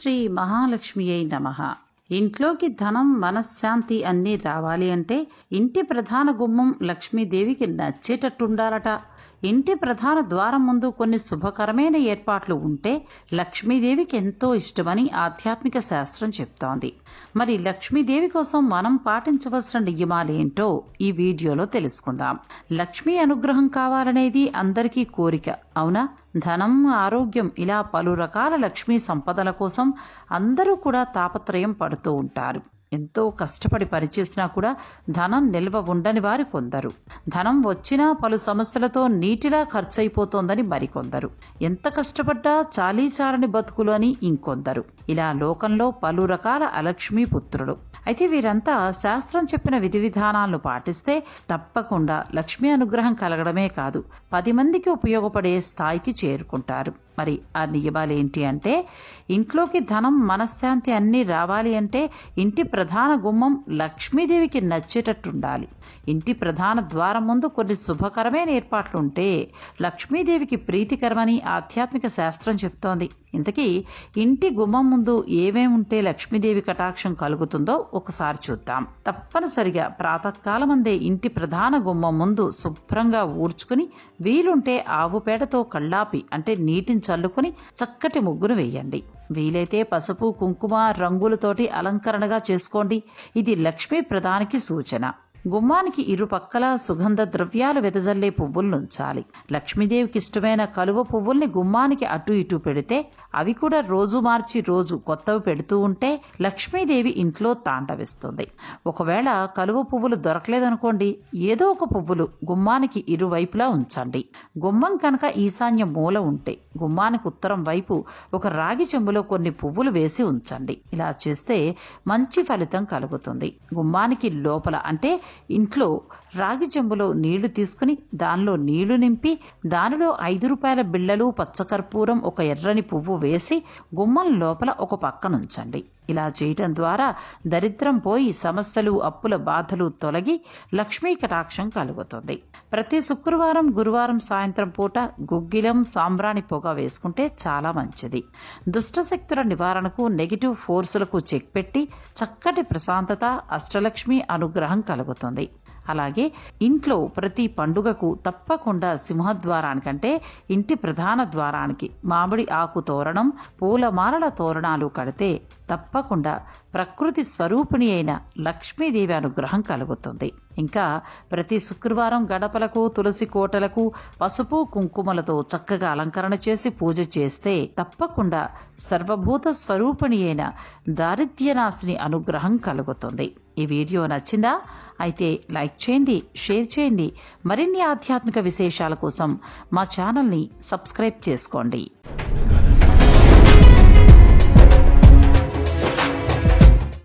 శ్రీ అయి నమ ఇంట్లోకి ధనం మనశ్శాంతి అన్నీ రావాలి అంటే ఇంటి ప్రధాన గుమ్మం లక్ష్మీదేవికి నచ్చేటట్టుండాలట ఇంటి ప్రధాన ద్వారం ముందు కొన్ని శుభకరమైన ఏర్పాట్లు ఉంటే లక్ష్మీదేవికి ఎంతో ఇష్టమని ఆధ్యాత్మిక శాస్త్రం చెప్తోంది మరి లక్ష్మీదేవి కోసం మనం పాటించవలసిన నియమాలేంటో ఈ వీడియోలో తెలుసుకుందాం లక్ష్మీ అనుగ్రహం కావాలనేది అందరికీ కోరిక అవునా ధనం ఆరోగ్యం ఇలా పలు రకాల లక్ష్మీ సంపదల కోసం అందరూ కూడా తాపత్రయం పడుతూ ఉంటారు ఎంతో కష్టపడి పనిచేసినా కూడా ధనం నిల్వ ఉండని వారు కొందరు ధనం వచ్చినా పలు సమస్యలతో నీటిలా ఖర్చయిపోతోందని మరికొందరు ఎంత కష్టపడ్డా చాలీ చాలని బతుకులు అని ఇంకొందరు ఇలా లోకంలో పలు రకాల అలక్ష్మీ పుత్రులు అయితే వీరంతా శాస్త్రం చెప్పిన విధి విధానాలను పాటిస్తే తప్పకుండా లక్ష్మీ అనుగ్రహం కలగడమే కాదు పది మందికి ఉపయోగపడే స్థాయికి చేరుకుంటారు మరి ఆ నియమాలు ఏంటి అంటే ఇంట్లోకి ధనం మనశ్శాంతి అన్నీ రావాలి అంటే ఇంటి ప్రధాన గుమ్మం లక్ష్మీదేవికి నచ్చేటట్టుండాలి ఇంటి ప్రధాన ద్వారం ముందు కొన్ని శుభకరమైన ఏర్పాట్లుంటే లక్ష్మీదేవికి ప్రీతికరమని ఆధ్యాత్మిక శాస్త్రం చెప్తోంది ఇంతకీ ఇంటి గుమ్మం ముందు ఏమేమి ఉంటే లక్ష్మీదేవి కటాక్షం కలుగుతుందో ఒకసారి చూద్దాం తప్పనిసరిగా ప్రాతకాలం అందే ఇంటి ప్రధాన గుమ్మం ముందు శుభ్రంగా ఊడ్చుకుని వీలుంటే ఆవు పేడతో కళ్ళాపి అంటే నీటిని చల్లుకొని చక్కటి ముగ్గును వేయండి వీలైతే పసుపు కుంకుమ రంగులతోటి అలంకరణగా చేసుకోండి ఇది లక్ష్మీ ప్రధానికి సూచన గుమ్మానికి ఇరుపక్కల సుగంధ ద్రవ్యాలు వెదజల్లే పువ్వుల్నుంచాలి లక్ష్మీదేవికి ఇష్టమైన కలువ పువ్వుల్ని గుమ్మానికి అటు ఇటు పెడితే అవి కూడా రోజు మార్చి రోజు కొత్తవి పెడుతూ ఉంటే లక్ష్మీదేవి ఇంట్లో తాండవిస్తుంది ఒకవేళ కలువ పువ్వులు దొరకలేదనుకోండి ఏదో ఒక పువ్వులు గుమ్మానికి ఇరువైపులా ఉంచండి గుమ్మం కనుక ఈశాన్య మూల ఉంటే గుమ్మానికి ఉత్తరం వైపు ఒక రాగి చెంబులో కొన్ని పువ్వులు వేసి ఉంచండి ఇలా చేస్తే మంచి ఫలితం కలుగుతుంది గుమ్మానికి లోపల అంటే ఇంట్లో రాగి చెంబులో నీళ్లు తీసుకుని దానిలో నీళ్లు నింపి దానిలో ఐదు రూపాయల బిళ్ళలు పచ్చకర్పూరం ఒక ఎర్రని పువ్వు వేసి గుమ్మం లోపల ఒక పక్కనుంచండి ఇలా చేయటం ద్వారా దరిద్రం పోయి సమస్యలు అప్పుల బాధలు తొలగి లక్ష్మీ కటాక్షం కలుగుతుంది ప్రతి శుక్రవారం గురువారం సాయంత్రం పూట గుగ్గిలం సాంబ్రాణి పొగ వేసుకుంటే చాలా మంచిది దుష్టశక్తుల నివారణకు నెగిటివ్ ఫోర్సులకు చెక్ పెట్టి చక్కటి ప్రశాంతత అష్టలక్ష్మి అనుగ్రహం కలుగుతుంది అలాగే ఇంట్లో ప్రతి పండుగకు తప్పకుండా సింహద్వారానికంటే ఇంటి ప్రధాన ద్వారానికి మామిడి ఆకు తోరణం పూలమాలల తోరణాలు కడితే తప్పకుండా ప్రకృతి స్వరూపిణి అయిన లక్ష్మీదేవి అనుగ్రహం కలుగుతుంది ఇంకా ప్రతి శుక్రవారం గడపలకు తులసి కోటలకు పసుపు కుంకుమలతో చక్కగా అలంకరణ చేసి పూజ చేస్తే తప్పకుండా సర్వభూత స్వరూపిణి అయిన దారిద్ర్యనాశిని అనుగ్రహం కలుగుతుంది ఈ వీడియో నచ్చిందా అయితే లైక్ చేయండి షేర్ చేయండి మరిన్ని ఆధ్యాత్మిక విశేషాల కోసం మా ఛానల్ని సబ్స్క్రైబ్ చేసుకోండి